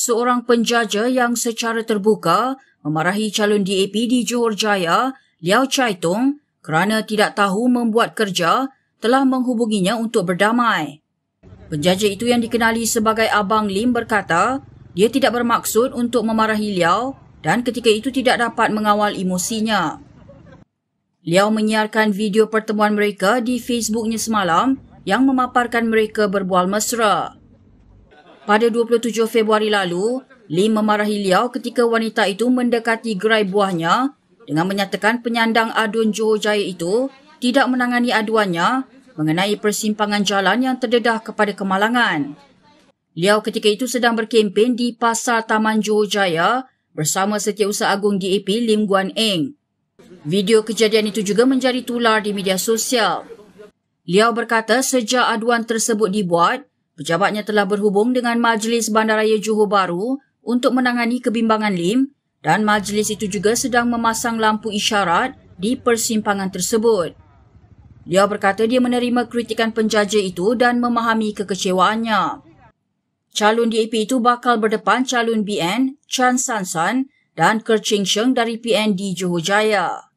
seorang penjaja yang secara terbuka memarahi calon DAP di Johor Jaya, Liao Chai Tong, kerana tidak tahu membuat kerja, telah menghubunginya untuk berdamai. Penjaja itu yang dikenali sebagai Abang Lim berkata, dia tidak bermaksud untuk memarahi Liao dan ketika itu tidak dapat mengawal emosinya. Liao menyiarkan video pertemuan mereka di Facebooknya semalam yang memaparkan mereka berbual mesra pada 27 Februari lalu, Lim memarahi Liao ketika wanita itu mendekati gerai buahnya dengan menyatakan penyandang adun Johor Jaya itu tidak menangani aduannya mengenai persimpangan jalan yang terdedah kepada kemalangan. Liao ketika itu sedang berkempen di Pasar Taman Johor Jaya bersama Setiausaha Agung DAP Lim Guan Eng. Video kejadian itu juga menjadi tular di media sosial. Liao berkata sejak aduan tersebut dibuat, Pejabatnya telah berhubung dengan Majlis Bandaraya Johor Bahru untuk menangani kebimbangan Lim dan majlis itu juga sedang memasang lampu isyarat di persimpangan tersebut. Dia berkata dia menerima kritikan penjaja itu dan memahami kekecewaannya. Calon DAP itu bakal berdepan calon BN Chan San San dan Ker Ching Sheng dari PN Johor Jaya.